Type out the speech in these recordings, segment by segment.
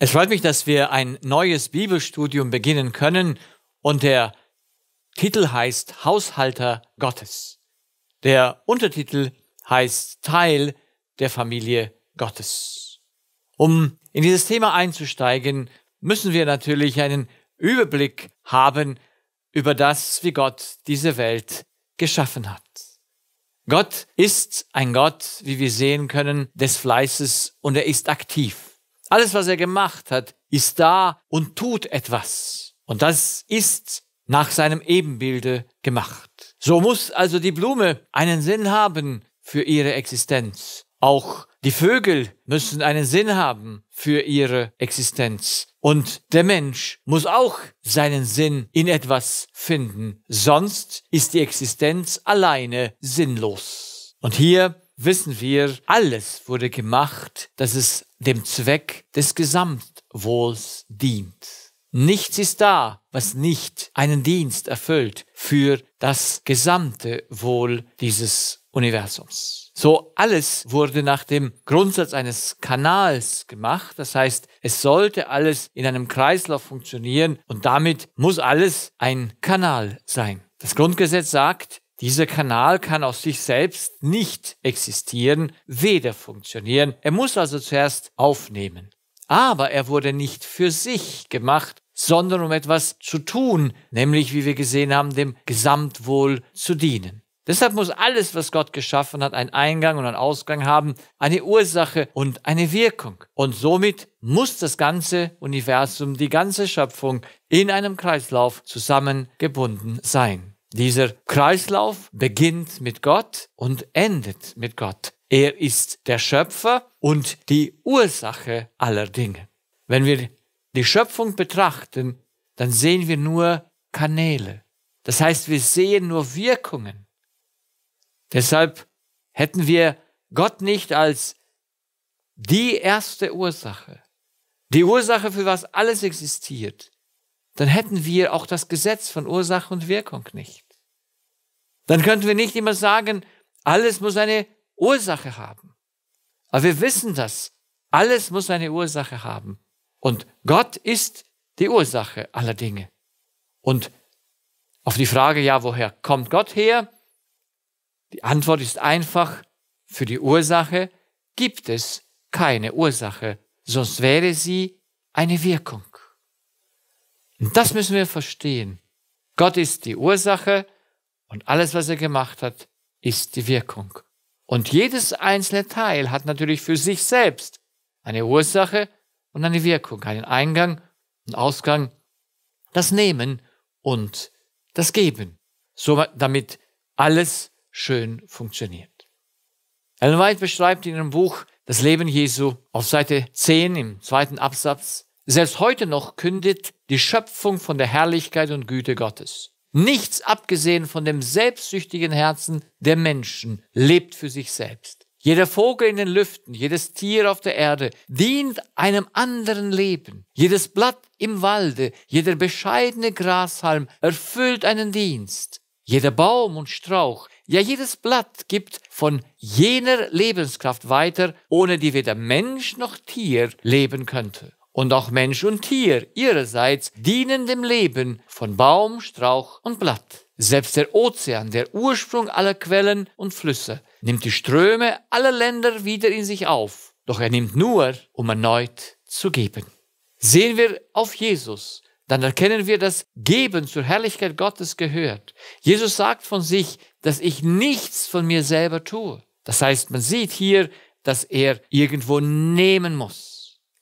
Es freut mich, dass wir ein neues Bibelstudium beginnen können und der Titel heißt Haushalter Gottes. Der Untertitel heißt Teil der Familie Gottes. Um in dieses Thema einzusteigen, müssen wir natürlich einen Überblick haben über das, wie Gott diese Welt geschaffen hat. Gott ist ein Gott, wie wir sehen können, des Fleißes und er ist aktiv. Alles, was er gemacht hat, ist da und tut etwas. Und das ist nach seinem Ebenbilde gemacht. So muss also die Blume einen Sinn haben für ihre Existenz. Auch die Vögel müssen einen Sinn haben für ihre Existenz. Und der Mensch muss auch seinen Sinn in etwas finden. Sonst ist die Existenz alleine sinnlos. Und hier wissen wir, alles wurde gemacht, dass es dem Zweck des Gesamtwohls dient. Nichts ist da, was nicht einen Dienst erfüllt für das gesamte Wohl dieses Universums. So alles wurde nach dem Grundsatz eines Kanals gemacht. Das heißt, es sollte alles in einem Kreislauf funktionieren und damit muss alles ein Kanal sein. Das Grundgesetz sagt, dieser Kanal kann aus sich selbst nicht existieren, weder funktionieren. Er muss also zuerst aufnehmen. Aber er wurde nicht für sich gemacht, sondern um etwas zu tun, nämlich, wie wir gesehen haben, dem Gesamtwohl zu dienen. Deshalb muss alles, was Gott geschaffen hat, einen Eingang und einen Ausgang haben, eine Ursache und eine Wirkung. Und somit muss das ganze Universum, die ganze Schöpfung in einem Kreislauf zusammengebunden sein. Dieser Kreislauf beginnt mit Gott und endet mit Gott. Er ist der Schöpfer und die Ursache aller Dinge. Wenn wir die Schöpfung betrachten, dann sehen wir nur Kanäle. Das heißt, wir sehen nur Wirkungen. Deshalb hätten wir Gott nicht als die erste Ursache, die Ursache, für was alles existiert, dann hätten wir auch das Gesetz von Ursache und Wirkung nicht. Dann könnten wir nicht immer sagen, alles muss eine Ursache haben. Aber wir wissen das. Alles muss eine Ursache haben. Und Gott ist die Ursache aller Dinge. Und auf die Frage, ja, woher kommt Gott her? Die Antwort ist einfach, für die Ursache gibt es keine Ursache, sonst wäre sie eine Wirkung. Und das müssen wir verstehen. Gott ist die Ursache und alles, was er gemacht hat, ist die Wirkung. Und jedes einzelne Teil hat natürlich für sich selbst eine Ursache und eine Wirkung, einen Eingang und Ausgang, das Nehmen und das Geben, so damit alles schön funktioniert. Ellen White beschreibt in ihrem Buch Das Leben Jesu auf Seite 10 im zweiten Absatz, selbst heute noch kündet die Schöpfung von der Herrlichkeit und Güte Gottes. Nichts abgesehen von dem selbstsüchtigen Herzen der Menschen lebt für sich selbst. Jeder Vogel in den Lüften, jedes Tier auf der Erde dient einem anderen Leben. Jedes Blatt im Walde, jeder bescheidene Grashalm erfüllt einen Dienst. Jeder Baum und Strauch, ja jedes Blatt gibt von jener Lebenskraft weiter, ohne die weder Mensch noch Tier leben könnte und auch Mensch und Tier ihrerseits dienen dem Leben von Baum, Strauch und Blatt. Selbst der Ozean, der Ursprung aller Quellen und Flüsse, nimmt die Ströme aller Länder wieder in sich auf, doch er nimmt nur, um erneut zu geben. Sehen wir auf Jesus, dann erkennen wir, dass Geben zur Herrlichkeit Gottes gehört. Jesus sagt von sich, dass ich nichts von mir selber tue. Das heißt, man sieht hier, dass er irgendwo nehmen muss.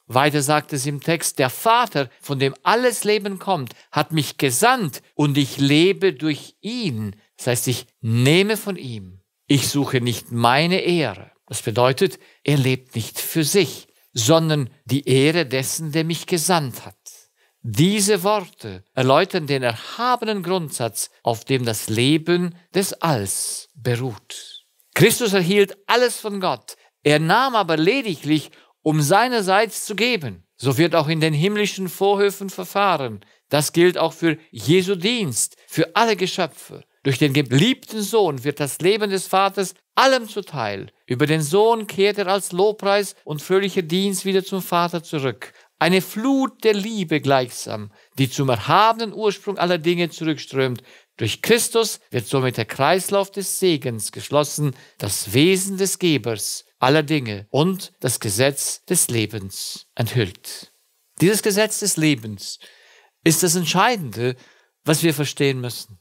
Weiter sagt es im Text, der Vater, von dem alles Leben kommt, hat mich gesandt und ich lebe durch ihn. Das heißt, ich nehme von ihm. Ich suche nicht meine Ehre. Das bedeutet, er lebt nicht für sich, sondern die Ehre dessen, der mich gesandt hat. Diese Worte erläutern den erhabenen Grundsatz, auf dem das Leben des Alls beruht. Christus erhielt alles von Gott. Er nahm aber lediglich um seinerseits zu geben. So wird auch in den himmlischen Vorhöfen verfahren. Das gilt auch für Jesu Dienst, für alle Geschöpfe. Durch den geliebten Sohn wird das Leben des Vaters allem zuteil. Über den Sohn kehrt er als Lobpreis und fröhlicher Dienst wieder zum Vater zurück. Eine Flut der Liebe gleichsam, die zum erhabenen Ursprung aller Dinge zurückströmt. Durch Christus wird somit der Kreislauf des Segens geschlossen, das Wesen des Gebers aller Dinge und das Gesetz des Lebens enthüllt. Dieses Gesetz des Lebens ist das Entscheidende, was wir verstehen müssen.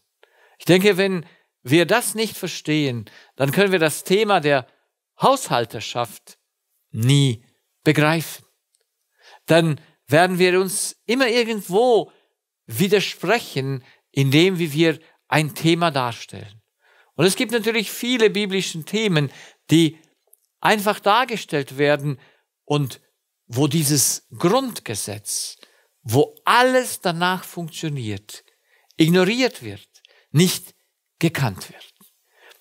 Ich denke, wenn wir das nicht verstehen, dann können wir das Thema der Haushalterschaft nie begreifen. Dann werden wir uns immer irgendwo widersprechen indem wie wir ein Thema darstellen. Und es gibt natürlich viele biblische Themen, die einfach dargestellt werden und wo dieses Grundgesetz, wo alles danach funktioniert, ignoriert wird, nicht gekannt wird.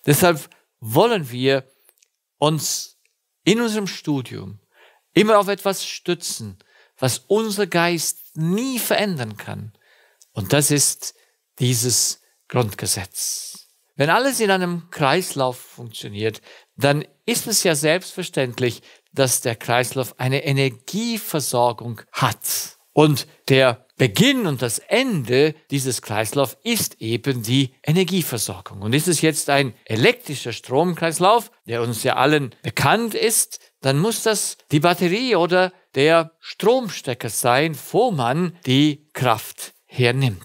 Deshalb wollen wir uns in unserem Studium immer auf etwas stützen, was unser Geist nie verändern kann. Und das ist dieses Grundgesetz. Wenn alles in einem Kreislauf funktioniert, dann ist es ja selbstverständlich, dass der Kreislauf eine Energieversorgung hat. Und der Beginn und das Ende dieses Kreislaufs ist eben die Energieversorgung. Und ist es jetzt ein elektrischer Stromkreislauf, der uns ja allen bekannt ist, dann muss das die Batterie oder der Stromstecker sein, wo man die Kraft hernimmt.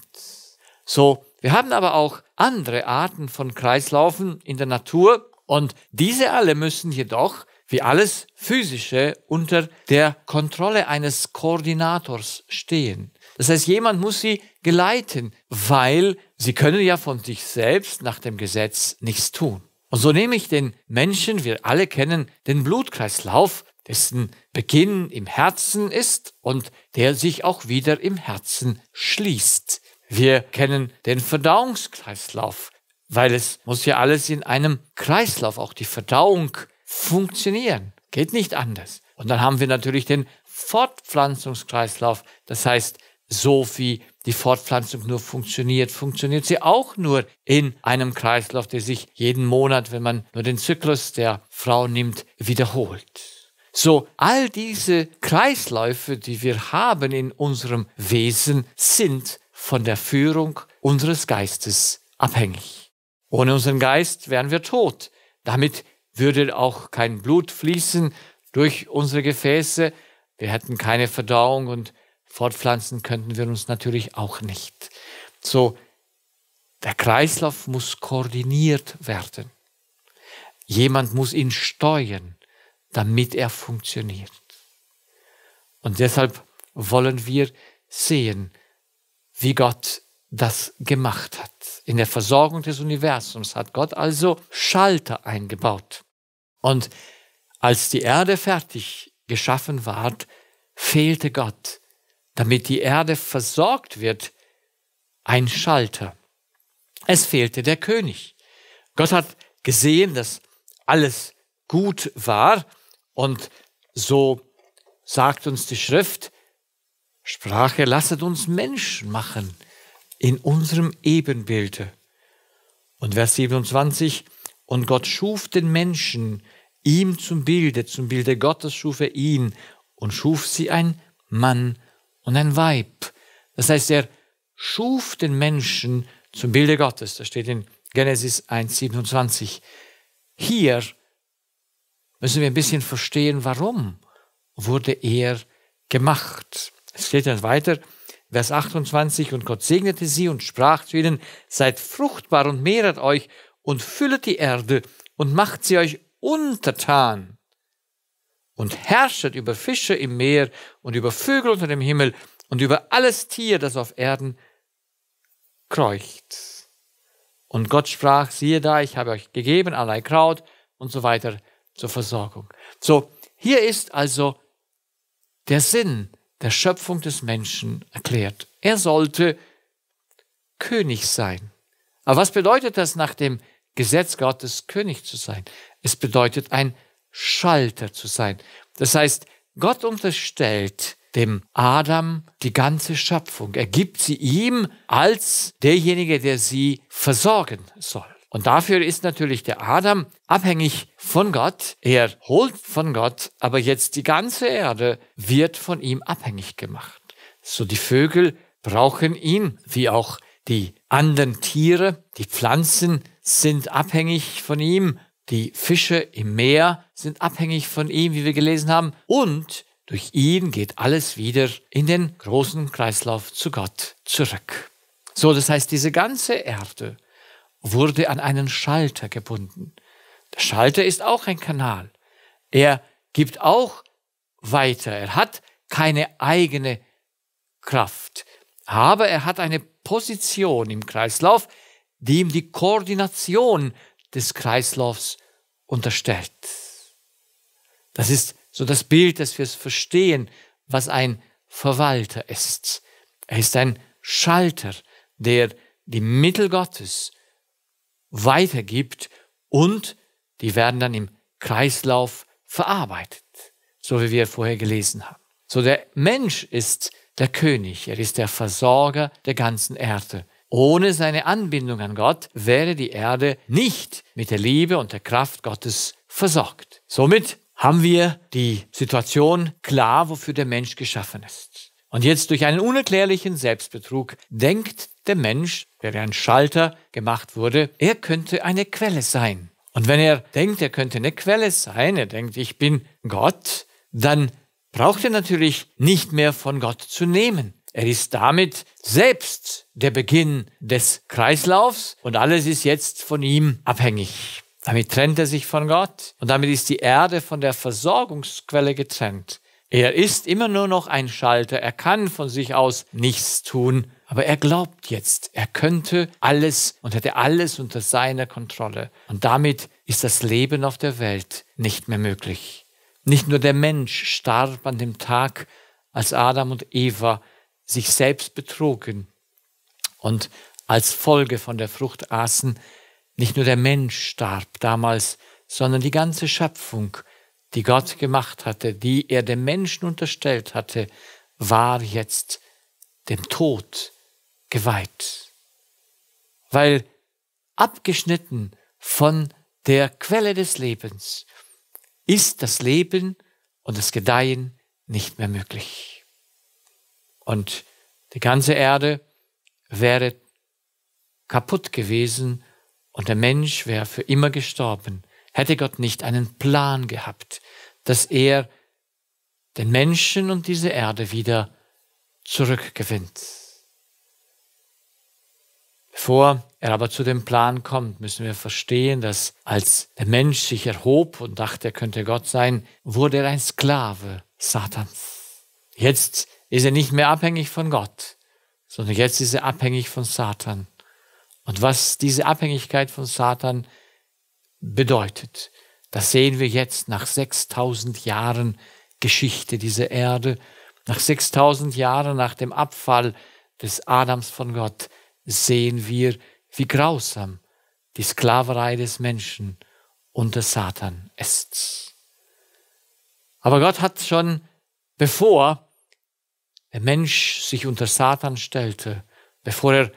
So, wir haben aber auch andere Arten von Kreislaufen in der Natur, und diese alle müssen jedoch, wie alles Physische, unter der Kontrolle eines Koordinators stehen. Das heißt, jemand muss sie geleiten, weil sie können ja von sich selbst nach dem Gesetz nichts tun. Und so nehme ich den Menschen, wir alle kennen den Blutkreislauf, dessen Beginn im Herzen ist und der sich auch wieder im Herzen schließt. Wir kennen den Verdauungskreislauf, weil es muss ja alles in einem Kreislauf, auch die Verdauung funktionieren. Geht nicht anders. Und dann haben wir natürlich den Fortpflanzungskreislauf. Das heißt, so wie die Fortpflanzung nur funktioniert, funktioniert sie auch nur in einem Kreislauf, der sich jeden Monat, wenn man nur den Zyklus der Frau nimmt, wiederholt. So, all diese Kreisläufe, die wir haben in unserem Wesen, sind von der Führung unseres Geistes abhängig. Ohne unseren Geist wären wir tot. Damit würde auch kein Blut fließen durch unsere Gefäße. Wir hätten keine Verdauung und fortpflanzen könnten wir uns natürlich auch nicht. So, der Kreislauf muss koordiniert werden. Jemand muss ihn steuern, damit er funktioniert. Und deshalb wollen wir sehen, wie Gott das gemacht hat. In der Versorgung des Universums hat Gott also Schalter eingebaut. Und als die Erde fertig geschaffen ward, fehlte Gott, damit die Erde versorgt wird, ein Schalter. Es fehlte der König. Gott hat gesehen, dass alles gut war und so sagt uns die Schrift, Sprache, lasset uns Menschen machen, in unserem Ebenbilde. Und Vers 27, und Gott schuf den Menschen ihm zum Bilde, zum Bilde Gottes schuf er ihn und schuf sie ein Mann und ein Weib. Das heißt, er schuf den Menschen zum Bilde Gottes. Das steht in Genesis 1, 27. Hier müssen wir ein bisschen verstehen, warum wurde er gemacht. Es steht dann weiter, Vers 28, und Gott segnete sie und sprach zu ihnen, seid fruchtbar und mehret euch und füllet die Erde und macht sie euch untertan und herrschet über Fische im Meer und über Vögel unter dem Himmel und über alles Tier, das auf Erden kreucht. Und Gott sprach, siehe da, ich habe euch gegeben allerlei Kraut und so weiter zur Versorgung. So, hier ist also der Sinn der Schöpfung des Menschen erklärt. Er sollte König sein. Aber was bedeutet das nach dem Gesetz Gottes, König zu sein? Es bedeutet ein Schalter zu sein. Das heißt, Gott unterstellt dem Adam die ganze Schöpfung. Er gibt sie ihm als derjenige, der sie versorgen soll. Und dafür ist natürlich der Adam abhängig von Gott. Er holt von Gott, aber jetzt die ganze Erde wird von ihm abhängig gemacht. So die Vögel brauchen ihn, wie auch die anderen Tiere, die Pflanzen sind abhängig von ihm, die Fische im Meer sind abhängig von ihm, wie wir gelesen haben, und durch ihn geht alles wieder in den großen Kreislauf zu Gott zurück. So, das heißt, diese ganze Erde wurde an einen Schalter gebunden. Der Schalter ist auch ein Kanal. Er gibt auch weiter. Er hat keine eigene Kraft, aber er hat eine Position im Kreislauf, die ihm die Koordination des Kreislaufs unterstellt. Das ist so das Bild, dass wir es verstehen, was ein Verwalter ist. Er ist ein Schalter, der die Mittel Gottes weitergibt und die werden dann im Kreislauf verarbeitet, so wie wir vorher gelesen haben. So der Mensch ist der König, er ist der Versorger der ganzen Erde. Ohne seine Anbindung an Gott wäre die Erde nicht mit der Liebe und der Kraft Gottes versorgt. Somit haben wir die Situation klar, wofür der Mensch geschaffen ist. Und jetzt durch einen unerklärlichen Selbstbetrug denkt der Mensch, der wie ein Schalter gemacht wurde, er könnte eine Quelle sein. Und wenn er denkt, er könnte eine Quelle sein, er denkt, ich bin Gott, dann braucht er natürlich nicht mehr von Gott zu nehmen. Er ist damit selbst der Beginn des Kreislaufs und alles ist jetzt von ihm abhängig. Damit trennt er sich von Gott und damit ist die Erde von der Versorgungsquelle getrennt. Er ist immer nur noch ein Schalter, er kann von sich aus nichts tun, aber er glaubt jetzt, er könnte alles und hätte alles unter seiner Kontrolle. Und damit ist das Leben auf der Welt nicht mehr möglich. Nicht nur der Mensch starb an dem Tag, als Adam und Eva sich selbst betrogen und als Folge von der Frucht aßen, nicht nur der Mensch starb damals, sondern die ganze Schöpfung die Gott gemacht hatte, die er dem Menschen unterstellt hatte, war jetzt dem Tod geweiht, weil abgeschnitten von der Quelle des Lebens ist das Leben und das Gedeihen nicht mehr möglich. Und die ganze Erde wäre kaputt gewesen und der Mensch wäre für immer gestorben hätte Gott nicht einen Plan gehabt, dass er den Menschen und diese Erde wieder zurückgewinnt. Bevor er aber zu dem Plan kommt, müssen wir verstehen, dass als der Mensch sich erhob und dachte, er könnte Gott sein, wurde er ein Sklave Satans. Jetzt ist er nicht mehr abhängig von Gott, sondern jetzt ist er abhängig von Satan. Und was diese Abhängigkeit von Satan bedeutet. Das sehen wir jetzt nach 6000 Jahren Geschichte dieser Erde, nach 6000 Jahren nach dem Abfall des Adams von Gott sehen wir, wie grausam die Sklaverei des Menschen unter Satan ist. Aber Gott hat schon, bevor der Mensch sich unter Satan stellte, bevor er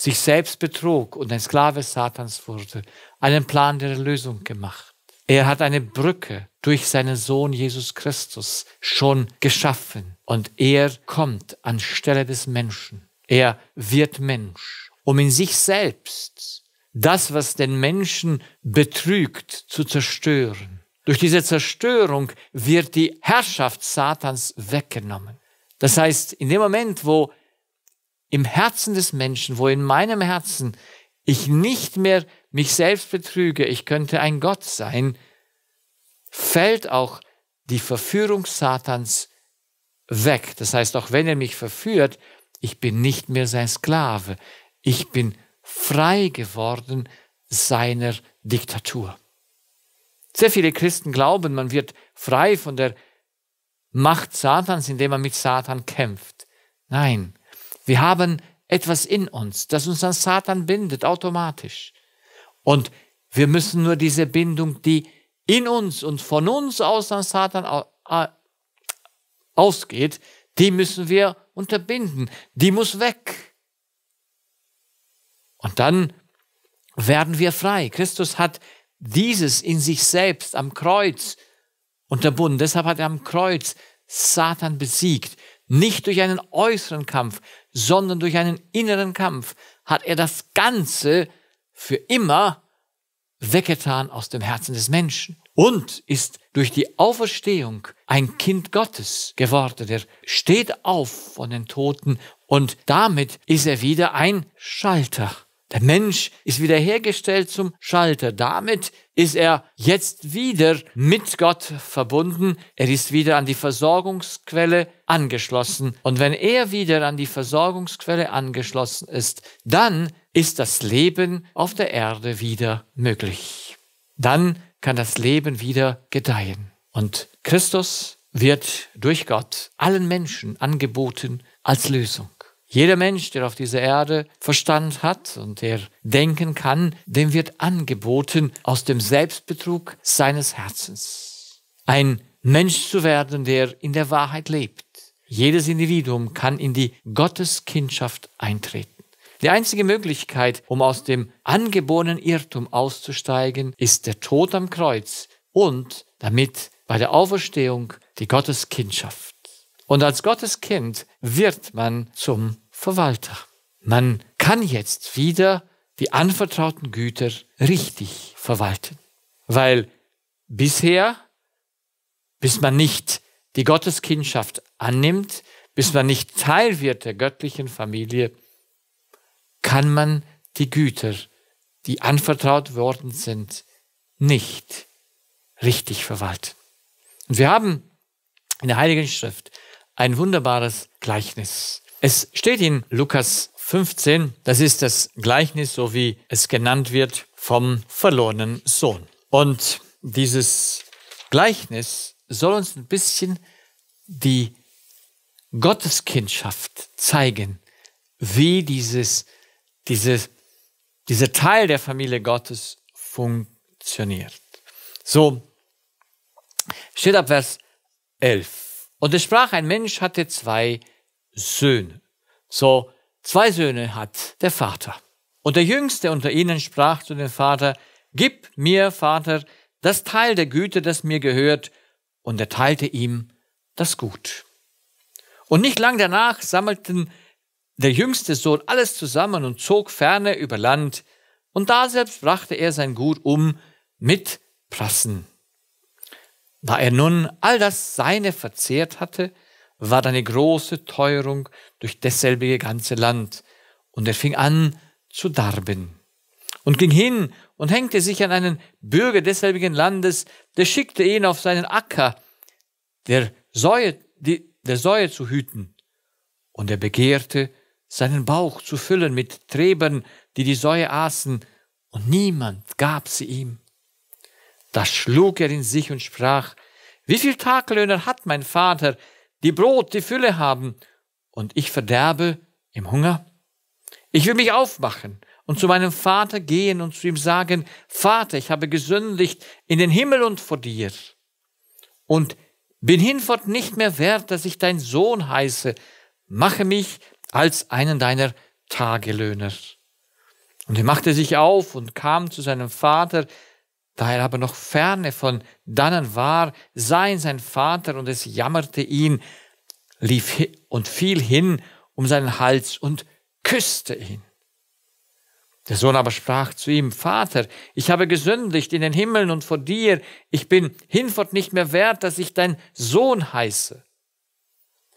sich selbst betrog und ein Sklave Satans wurde, einen Plan der Erlösung gemacht. Er hat eine Brücke durch seinen Sohn Jesus Christus schon geschaffen und er kommt anstelle des Menschen. Er wird Mensch, um in sich selbst das, was den Menschen betrügt, zu zerstören. Durch diese Zerstörung wird die Herrschaft Satans weggenommen. Das heißt, in dem Moment, wo im Herzen des Menschen, wo in meinem Herzen ich nicht mehr mich selbst betrüge, ich könnte ein Gott sein, fällt auch die Verführung Satans weg. Das heißt, auch wenn er mich verführt, ich bin nicht mehr sein Sklave. Ich bin frei geworden seiner Diktatur. Sehr viele Christen glauben, man wird frei von der Macht Satans, indem man mit Satan kämpft. Nein, wir haben etwas in uns, das uns an Satan bindet, automatisch. Und wir müssen nur diese Bindung, die in uns und von uns aus an Satan ausgeht, die müssen wir unterbinden. Die muss weg. Und dann werden wir frei. Christus hat dieses in sich selbst am Kreuz unterbunden. Deshalb hat er am Kreuz Satan besiegt. Nicht durch einen äußeren Kampf, sondern durch einen inneren Kampf hat er das Ganze für immer weggetan aus dem Herzen des Menschen und ist durch die Auferstehung ein Kind Gottes geworden. Er steht auf von den Toten und damit ist er wieder ein Schalter der Mensch ist wiederhergestellt zum Schalter. Damit ist er jetzt wieder mit Gott verbunden. Er ist wieder an die Versorgungsquelle angeschlossen. Und wenn er wieder an die Versorgungsquelle angeschlossen ist, dann ist das Leben auf der Erde wieder möglich. Dann kann das Leben wieder gedeihen. Und Christus wird durch Gott allen Menschen angeboten als Lösung. Jeder Mensch, der auf dieser Erde Verstand hat und der denken kann, dem wird angeboten, aus dem Selbstbetrug seines Herzens ein Mensch zu werden, der in der Wahrheit lebt. Jedes Individuum kann in die Gotteskindschaft eintreten. Die einzige Möglichkeit, um aus dem angeborenen Irrtum auszusteigen, ist der Tod am Kreuz und damit bei der Auferstehung die Gotteskindschaft. Und als Gottes Kind wird man zum Verwalter. Man kann jetzt wieder die anvertrauten Güter richtig verwalten. Weil bisher, bis man nicht die Gotteskindschaft annimmt, bis man nicht Teil wird der göttlichen Familie, kann man die Güter, die anvertraut worden sind, nicht richtig verwalten. Und wir haben in der Heiligen Schrift ein wunderbares Gleichnis. Es steht in Lukas 15, das ist das Gleichnis, so wie es genannt wird, vom verlorenen Sohn. Und dieses Gleichnis soll uns ein bisschen die Gotteskindschaft zeigen, wie dieses, dieses, dieser Teil der Familie Gottes funktioniert. So, steht ab Vers 11. Und es sprach, ein Mensch hatte zwei Söhne. So, zwei Söhne hat der Vater. Und der jüngste unter ihnen sprach zu dem Vater, Gib mir, Vater, das Teil der Güte, das mir gehört, und er teilte ihm das Gut. Und nicht lang danach sammelten der jüngste Sohn alles zusammen und zog ferne über Land, und da selbst brachte er sein Gut um mit Prassen. Da er nun all das Seine verzehrt hatte, war eine große Teuerung durch dasselbige ganze Land, und er fing an zu darben und ging hin und hängte sich an einen Bürger desselbigen Landes, der schickte ihn auf seinen Acker, der Säue, die, der Säue zu hüten, und er begehrte, seinen Bauch zu füllen mit Träbern, die die Säue aßen, und niemand gab sie ihm. Da schlug er in sich und sprach, wie viel Taglöhner hat mein Vater, die Brot, die Fülle haben, und ich verderbe im Hunger? Ich will mich aufmachen und zu meinem Vater gehen und zu ihm sagen, Vater, ich habe gesündigt in den Himmel und vor dir, und bin hinfort nicht mehr wert, dass ich dein Sohn heiße, mache mich als einen deiner Tagelöhner. Und er machte sich auf und kam zu seinem Vater, da er aber noch ferne von dannen war sah ihn sein Vater und es jammerte ihn, lief und fiel hin um seinen Hals und küsste ihn. Der Sohn aber sprach zu ihm, Vater, ich habe gesündigt in den Himmeln und vor dir, ich bin hinfort nicht mehr wert, dass ich dein Sohn heiße.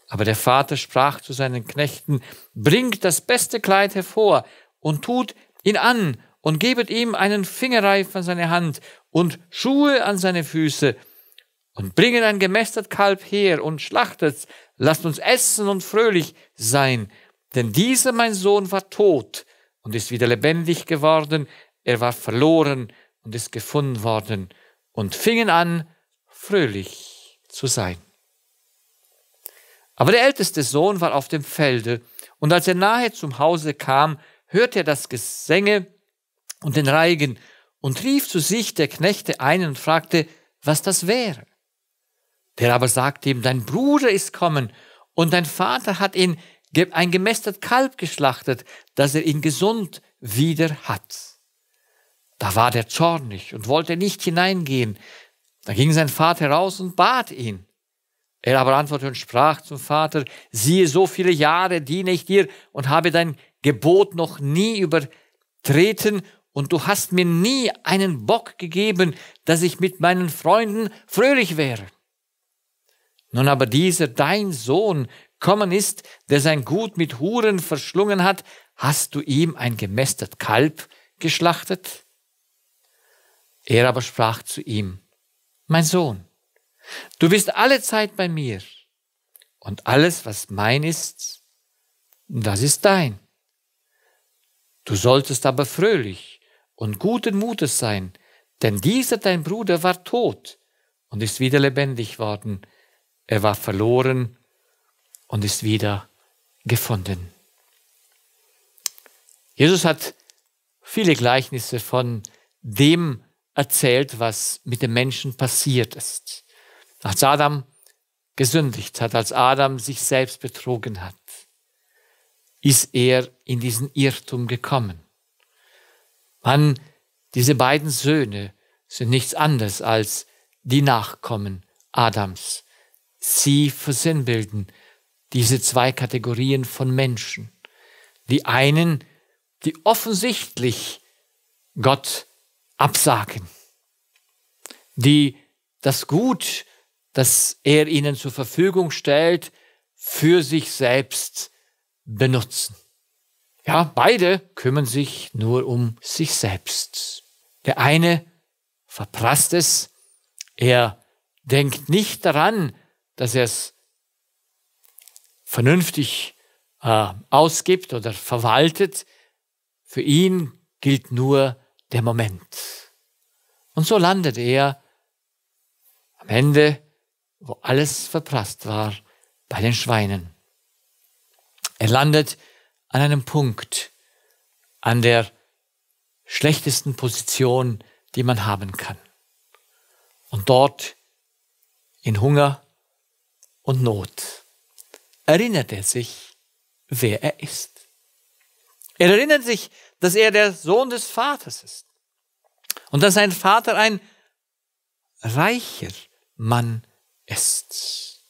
Aber der Vater sprach zu seinen Knechten, bringt das beste Kleid hervor und tut ihn an und gebet ihm einen Fingerreif an seine Hand und Schuhe an seine Füße und bringet ein gemästet Kalb her und schlachtet, lasst uns essen und fröhlich sein, denn dieser mein Sohn war tot und ist wieder lebendig geworden, er war verloren und ist gefunden worden und fingen an, fröhlich zu sein. Aber der älteste Sohn war auf dem Felde, und als er nahe zum Hause kam, hörte er das Gesänge und den Reigen und rief zu sich der Knechte ein und fragte, was das wäre. Der aber sagte ihm, dein Bruder ist kommen und dein Vater hat ihn ein gemästet Kalb geschlachtet, dass er ihn gesund wieder hat. Da war der zornig und wollte nicht hineingehen. Da ging sein Vater raus und bat ihn. Er aber antwortete und sprach zum Vater, siehe, so viele Jahre diene ich dir und habe dein Gebot noch nie übertreten und du hast mir nie einen Bock gegeben, dass ich mit meinen Freunden fröhlich wäre. Nun aber dieser dein Sohn kommen ist, der sein Gut mit Huren verschlungen hat, hast du ihm ein gemästet Kalb geschlachtet? Er aber sprach zu ihm, mein Sohn, du bist alle Zeit bei mir, und alles, was mein ist, das ist dein. Du solltest aber fröhlich und guten Mutes sein, denn dieser dein Bruder war tot und ist wieder lebendig worden, er war verloren und ist wieder gefunden. Jesus hat viele Gleichnisse von dem erzählt, was mit dem Menschen passiert ist. Als Adam gesündigt hat, als Adam sich selbst betrogen hat, ist er in diesen Irrtum gekommen. Mann, diese beiden Söhne sind nichts anderes als die Nachkommen Adams. Sie versinnbilden diese zwei Kategorien von Menschen. Die einen, die offensichtlich Gott absagen, die das Gut, das er ihnen zur Verfügung stellt, für sich selbst benutzen. Ja, beide kümmern sich nur um sich selbst. Der eine verprasst es, er denkt nicht daran, dass er es vernünftig äh, ausgibt oder verwaltet. Für ihn gilt nur der Moment. Und so landet er am Ende, wo alles verprasst war, bei den Schweinen. Er landet an einem Punkt, an der schlechtesten Position, die man haben kann. Und dort in Hunger und Not erinnert er sich, wer er ist. Er erinnert sich, dass er der Sohn des Vaters ist und dass sein Vater ein reicher Mann ist.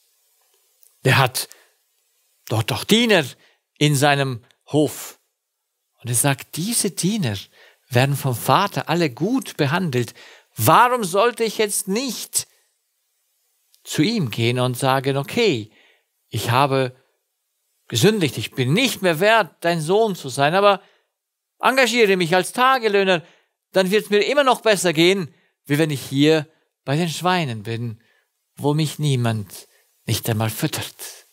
Der hat dort auch Diener in seinem Hof. Und er sagt, diese Diener werden vom Vater alle gut behandelt. Warum sollte ich jetzt nicht zu ihm gehen und sagen, okay, ich habe gesündigt, ich bin nicht mehr wert, dein Sohn zu sein, aber engagiere mich als Tagelöhner, dann wird es mir immer noch besser gehen, wie wenn ich hier bei den Schweinen bin, wo mich niemand nicht einmal füttert.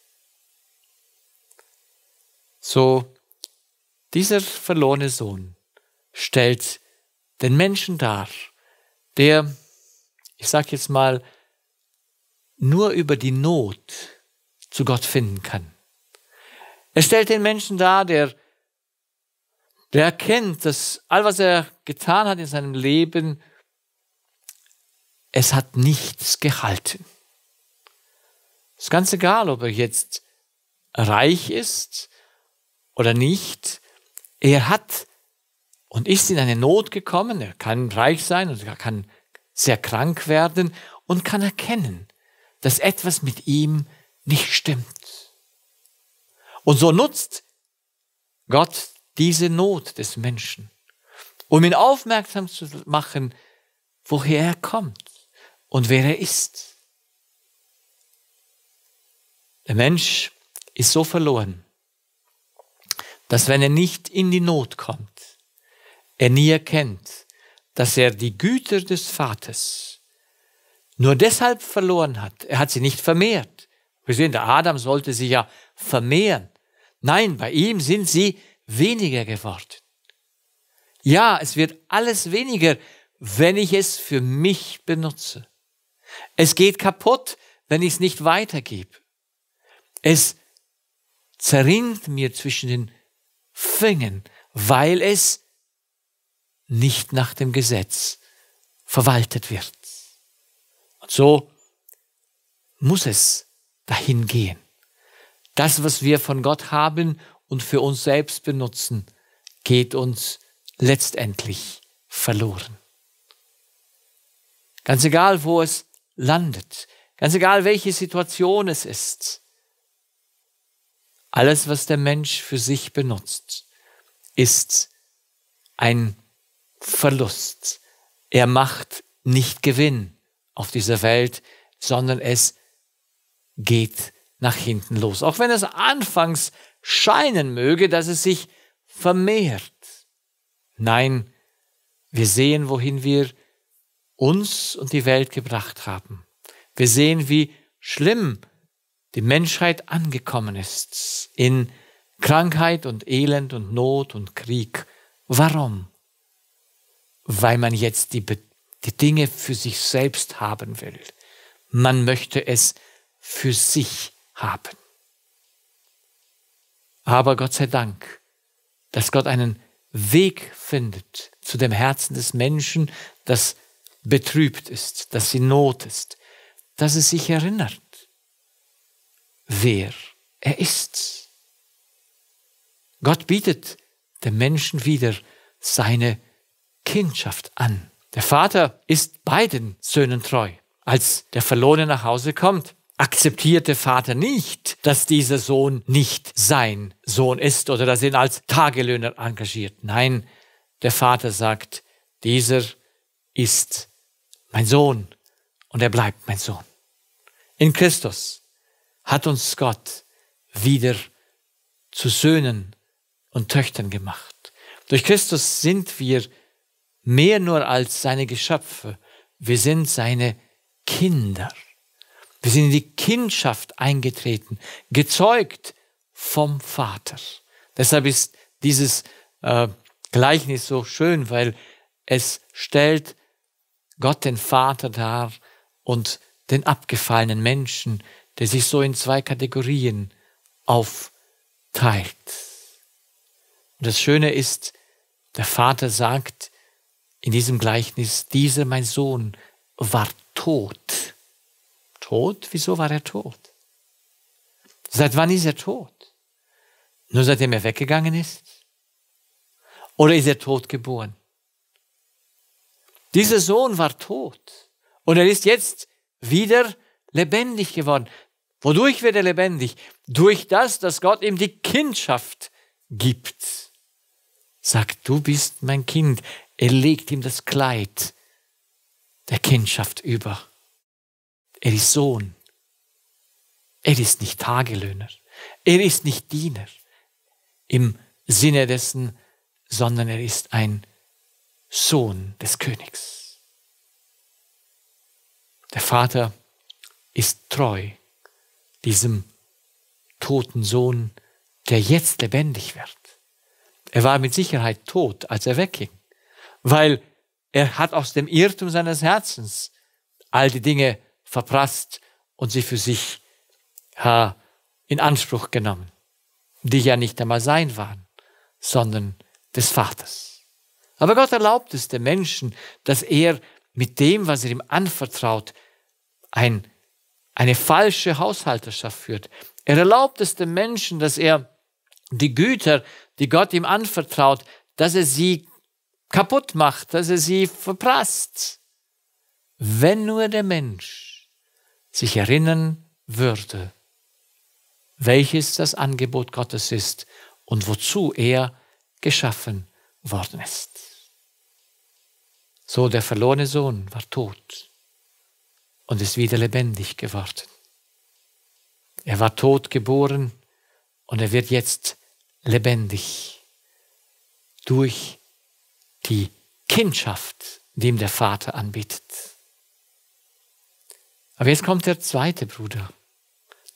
So dieser verlorene Sohn stellt den Menschen dar, der, ich sage jetzt mal, nur über die Not zu Gott finden kann. Er stellt den Menschen dar, der, der erkennt, dass all, was er getan hat in seinem Leben, es hat nichts gehalten. Es ist ganz egal, ob er jetzt reich ist oder nicht, er hat und ist in eine Not gekommen. Er kann reich sein und er kann sehr krank werden und kann erkennen, dass etwas mit ihm nicht stimmt. Und so nutzt Gott diese Not des Menschen, um ihn aufmerksam zu machen, woher er kommt und wer er ist. Der Mensch ist so verloren, dass wenn er nicht in die Not kommt, er nie erkennt, dass er die Güter des Vaters nur deshalb verloren hat. Er hat sie nicht vermehrt. Wir sehen, der Adam sollte sie ja vermehren. Nein, bei ihm sind sie weniger geworden. Ja, es wird alles weniger, wenn ich es für mich benutze. Es geht kaputt, wenn ich es nicht weitergebe. Es zerrinnt mir zwischen den fingen, weil es nicht nach dem Gesetz verwaltet wird. Und so muss es dahin gehen. Das, was wir von Gott haben und für uns selbst benutzen, geht uns letztendlich verloren. Ganz egal, wo es landet, ganz egal, welche Situation es ist, alles, was der Mensch für sich benutzt, ist ein Verlust. Er macht nicht Gewinn auf dieser Welt, sondern es geht nach hinten los. Auch wenn es anfangs scheinen möge, dass es sich vermehrt. Nein, wir sehen, wohin wir uns und die Welt gebracht haben. Wir sehen, wie schlimm die Menschheit angekommen ist in Krankheit und Elend und Not und Krieg. Warum? Weil man jetzt die, die Dinge für sich selbst haben will. Man möchte es für sich haben. Aber Gott sei Dank, dass Gott einen Weg findet zu dem Herzen des Menschen, das betrübt ist, das in Not ist, dass es sich erinnert wer er ist. Gott bietet dem Menschen wieder seine Kindschaft an. Der Vater ist beiden Söhnen treu. Als der Verlorene nach Hause kommt, akzeptiert der Vater nicht, dass dieser Sohn nicht sein Sohn ist oder dass er ihn als Tagelöhner engagiert. Nein, der Vater sagt, dieser ist mein Sohn und er bleibt mein Sohn. In Christus hat uns Gott wieder zu Söhnen und Töchtern gemacht. Durch Christus sind wir mehr nur als seine Geschöpfe. Wir sind seine Kinder. Wir sind in die Kindschaft eingetreten, gezeugt vom Vater. Deshalb ist dieses äh, Gleichnis so schön, weil es stellt Gott den Vater dar und den abgefallenen Menschen, der sich so in zwei Kategorien aufteilt. Und das Schöne ist, der Vater sagt in diesem Gleichnis, dieser mein Sohn war tot. Tot? Wieso war er tot? Seit wann ist er tot? Nur seitdem er weggegangen ist? Oder ist er tot geboren? Dieser Sohn war tot und er ist jetzt wieder lebendig geworden. Wodurch wird er lebendig? Durch das, dass Gott ihm die Kindschaft gibt. Sagt, du bist mein Kind. Er legt ihm das Kleid der Kindschaft über. Er ist Sohn. Er ist nicht Tagelöhner. Er ist nicht Diener im Sinne dessen, sondern er ist ein Sohn des Königs. Der Vater ist treu diesem toten Sohn, der jetzt lebendig wird. Er war mit Sicherheit tot, als er wegging, weil er hat aus dem Irrtum seines Herzens all die Dinge verprasst und sie für sich in Anspruch genommen, die ja nicht einmal sein waren, sondern des Vaters. Aber Gott erlaubt es dem Menschen, dass er mit dem, was er ihm anvertraut, ein eine falsche Haushalterschaft führt. Er erlaubt es dem Menschen, dass er die Güter, die Gott ihm anvertraut, dass er sie kaputt macht, dass er sie verprasst. Wenn nur der Mensch sich erinnern würde, welches das Angebot Gottes ist und wozu er geschaffen worden ist. So der verlorene Sohn war tot und ist wieder lebendig geworden. Er war tot geboren und er wird jetzt lebendig durch die Kindschaft, die ihm der Vater anbietet. Aber jetzt kommt der zweite Bruder,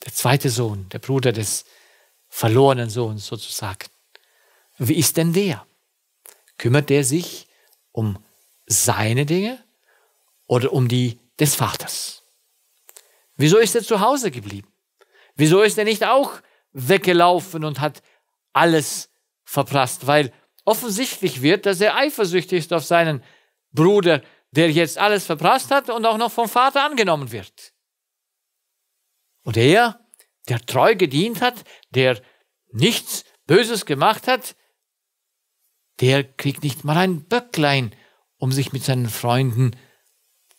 der zweite Sohn, der Bruder des verlorenen Sohns sozusagen. Wie ist denn der? Kümmert der sich um seine Dinge oder um die des Vaters. Wieso ist er zu Hause geblieben? Wieso ist er nicht auch weggelaufen und hat alles verprasst? Weil offensichtlich wird, dass er eifersüchtig ist auf seinen Bruder, der jetzt alles verprasst hat und auch noch vom Vater angenommen wird. Und er, der treu gedient hat, der nichts Böses gemacht hat, der kriegt nicht mal ein Böcklein, um sich mit seinen Freunden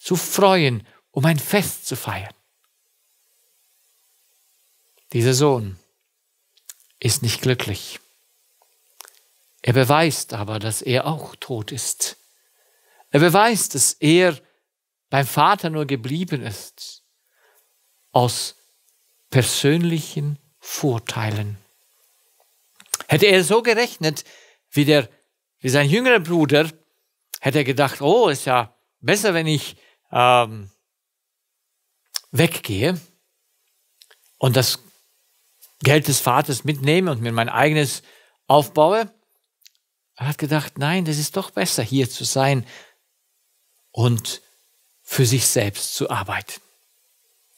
zu freuen, um ein Fest zu feiern. Dieser Sohn ist nicht glücklich. Er beweist aber, dass er auch tot ist. Er beweist, dass er beim Vater nur geblieben ist, aus persönlichen Vorteilen. Hätte er so gerechnet wie, der, wie sein jüngerer Bruder, hätte er gedacht, oh, ist ja besser, wenn ich ähm, weggehe und das Geld des Vaters mitnehme und mir mein eigenes aufbaue. Er hat gedacht, nein, das ist doch besser, hier zu sein und für sich selbst zu arbeiten.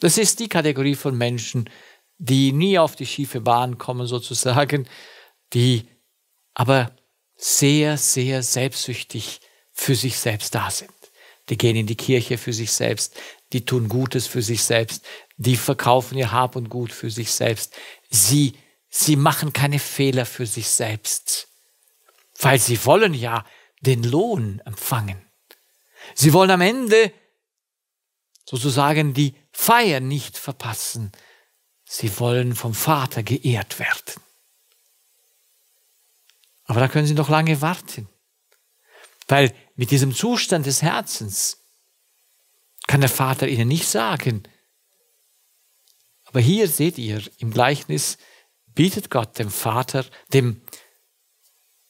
Das ist die Kategorie von Menschen, die nie auf die schiefe Bahn kommen sozusagen, die aber sehr, sehr selbstsüchtig für sich selbst da sind die gehen in die Kirche für sich selbst, die tun Gutes für sich selbst, die verkaufen ihr Hab und Gut für sich selbst. Sie, sie machen keine Fehler für sich selbst, weil sie wollen ja den Lohn empfangen. Sie wollen am Ende sozusagen die Feier nicht verpassen. Sie wollen vom Vater geehrt werden. Aber da können Sie noch lange warten. Weil mit diesem Zustand des Herzens kann der Vater ihnen nicht sagen. Aber hier seht ihr im Gleichnis, bietet Gott dem Vater, dem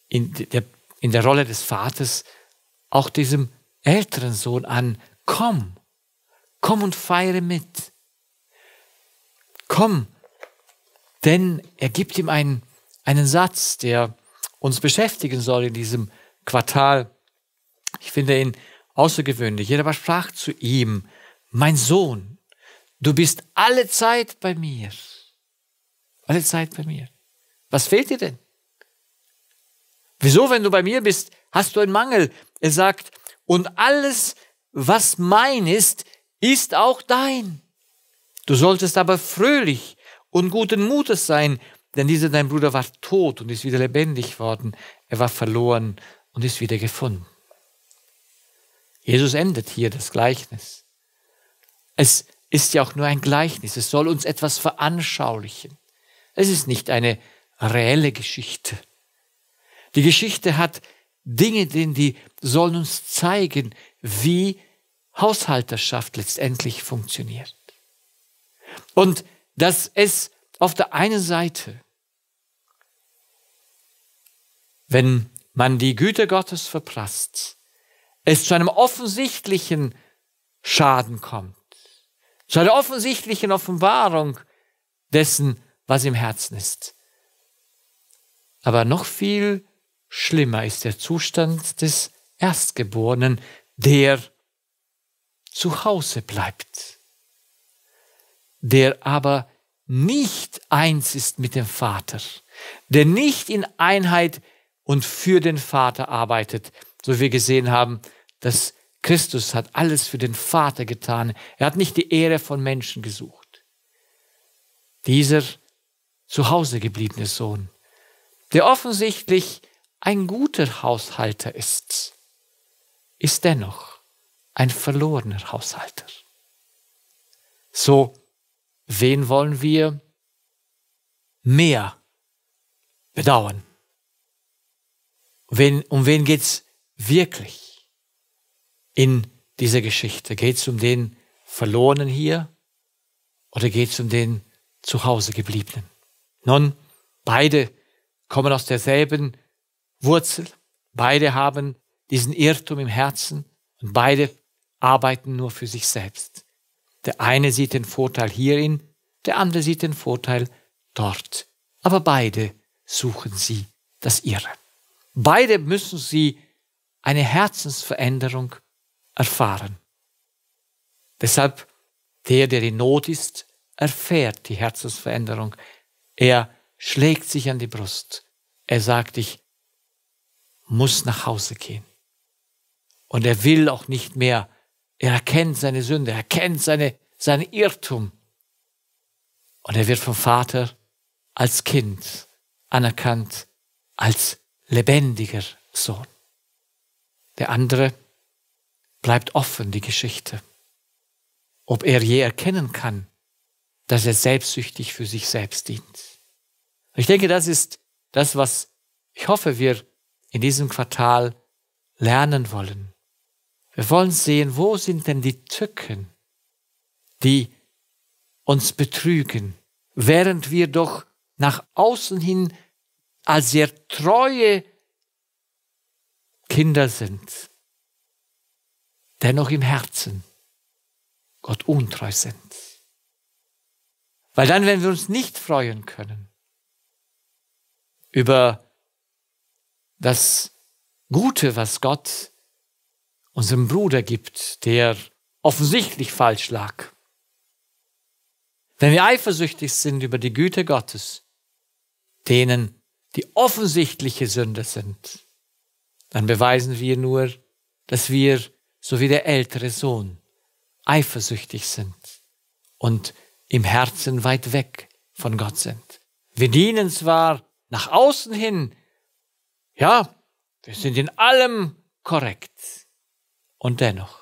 in der, in der Rolle des Vaters, auch diesem älteren Sohn an, komm, komm und feiere mit. Komm, denn er gibt ihm einen, einen Satz, der uns beschäftigen soll in diesem Quartal ich finde ihn außergewöhnlich. Jeder aber sprach zu ihm, mein Sohn, du bist alle Zeit bei mir. Alle Zeit bei mir. Was fehlt dir denn? Wieso, wenn du bei mir bist, hast du einen Mangel? Er sagt, und alles, was mein ist, ist auch dein. Du solltest aber fröhlich und guten Mutes sein, denn dieser dein Bruder war tot und ist wieder lebendig worden. Er war verloren und ist wieder gefunden. Jesus endet hier das Gleichnis. Es ist ja auch nur ein Gleichnis. Es soll uns etwas veranschaulichen. Es ist nicht eine reelle Geschichte. Die Geschichte hat Dinge drin, die sollen uns zeigen, wie Haushalterschaft letztendlich funktioniert. Und dass es auf der einen Seite, wenn man die Güte Gottes verprasst, es zu einem offensichtlichen Schaden kommt, zu einer offensichtlichen Offenbarung dessen, was im Herzen ist. Aber noch viel schlimmer ist der Zustand des Erstgeborenen, der zu Hause bleibt, der aber nicht eins ist mit dem Vater, der nicht in Einheit und für den Vater arbeitet, so wie wir gesehen haben dass Christus hat alles für den Vater getan. Er hat nicht die Ehre von Menschen gesucht. Dieser zu Hause gebliebene Sohn, der offensichtlich ein guter Haushalter ist, ist dennoch ein verlorener Haushalter. So, wen wollen wir mehr bedauern? Wen, um wen geht's wirklich? in dieser Geschichte? Geht es um den Verlorenen hier oder geht es um den zu Hause gebliebenen? Nun, beide kommen aus derselben Wurzel, beide haben diesen Irrtum im Herzen und beide arbeiten nur für sich selbst. Der eine sieht den Vorteil hierin, der andere sieht den Vorteil dort. Aber beide suchen sie das ihre. Beide müssen sie eine Herzensveränderung erfahren. Deshalb, der, der in Not ist, erfährt die Herzensveränderung. Er schlägt sich an die Brust. Er sagt, ich muss nach Hause gehen. Und er will auch nicht mehr. Er erkennt seine Sünde, er erkennt seine, seinen Irrtum. Und er wird vom Vater als Kind anerkannt, als lebendiger Sohn. Der andere bleibt offen die Geschichte. Ob er je erkennen kann, dass er selbstsüchtig für sich selbst dient. Ich denke, das ist das, was ich hoffe, wir in diesem Quartal lernen wollen. Wir wollen sehen, wo sind denn die Tücken, die uns betrügen, während wir doch nach außen hin als sehr treue Kinder sind dennoch im Herzen Gott untreu sind. Weil dann wenn wir uns nicht freuen können über das Gute, was Gott unserem Bruder gibt, der offensichtlich falsch lag. Wenn wir eifersüchtig sind über die Güte Gottes, denen die offensichtliche Sünde sind, dann beweisen wir nur, dass wir sowie der ältere Sohn eifersüchtig sind und im Herzen weit weg von Gott sind. Wir dienen zwar nach außen hin, ja, wir sind in allem korrekt. Und dennoch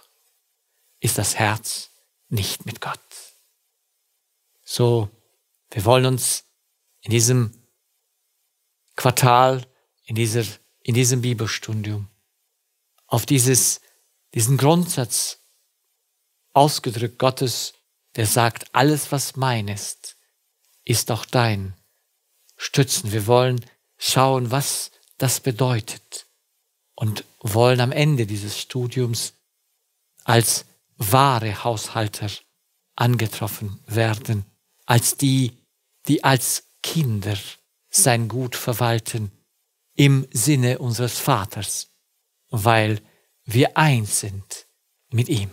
ist das Herz nicht mit Gott. So, wir wollen uns in diesem Quartal, in, dieser, in diesem Bibelstudium auf dieses diesen Grundsatz ausgedrückt Gottes, der sagt, alles was mein ist, ist auch dein. Stützen, wir wollen schauen, was das bedeutet und wollen am Ende dieses Studiums als wahre Haushalter angetroffen werden, als die, die als Kinder sein Gut verwalten im Sinne unseres Vaters, weil wir wir eins sind mit ihm.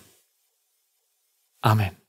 Amen.